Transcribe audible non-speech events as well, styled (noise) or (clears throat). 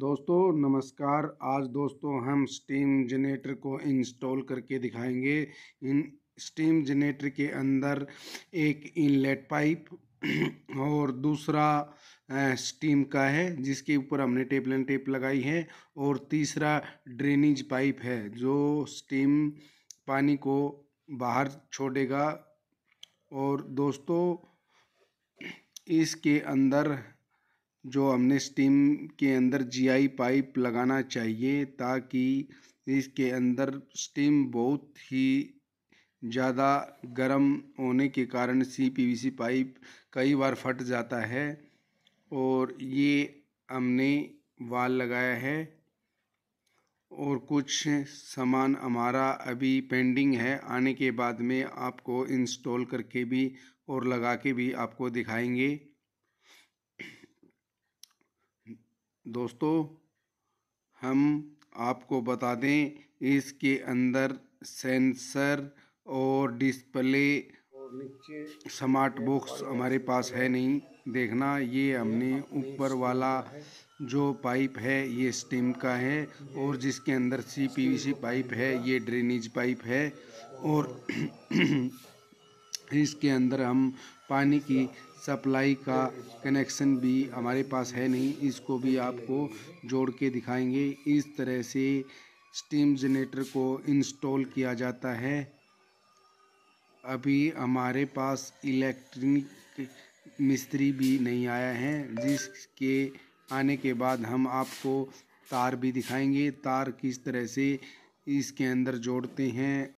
दोस्तों नमस्कार आज दोस्तों हम स्टीम जनरेटर को इंस्टॉल करके दिखाएंगे इन स्टीम जनरेटर के अंदर एक इनलेट पाइप (clears throat) और दूसरा स्टीम का है जिसके ऊपर हमने टेपलन टेप लगाई है और तीसरा ड्रेनेज पाइप है जो स्टीम पानी को बाहर छोड़ेगा और दोस्तों इसके अंदर जो हमने स्टीम के अंदर जीआई पाइप लगाना चाहिए ताकि इसके अंदर स्टीम बहुत ही ज़्यादा गर्म होने के कारण सी पीवीसी पाइप कई बार फट जाता है और ये हमने वाल लगाया है और कुछ सामान हमारा अभी पेंडिंग है आने के बाद में आपको इंस्टॉल करके भी और लगा के भी आपको दिखाएंगे दोस्तों हम आपको बता दें इसके अंदर सेंसर और डिस्प्ले स्मार्ट बॉक्स हमारे पास है नहीं देखना ये हमने ऊपर वाला जो पाइप है ये स्टीम का है और जिसके अंदर सी पीवीसी पाइप है ये ड्रेनेज पाइप है और (clears throat) इसके अंदर हम पानी की सप्लाई का कनेक्शन भी हमारे पास है नहीं इसको भी आपको जोड़ के दिखाएंगे इस तरह से स्टीम जनरेटर को इंस्टॉल किया जाता है अभी हमारे पास इलेक्ट्रॉनिक मिस्त्री भी नहीं आया है जिसके आने के बाद हम आपको तार भी दिखाएंगे तार किस तरह से इसके अंदर जोड़ते हैं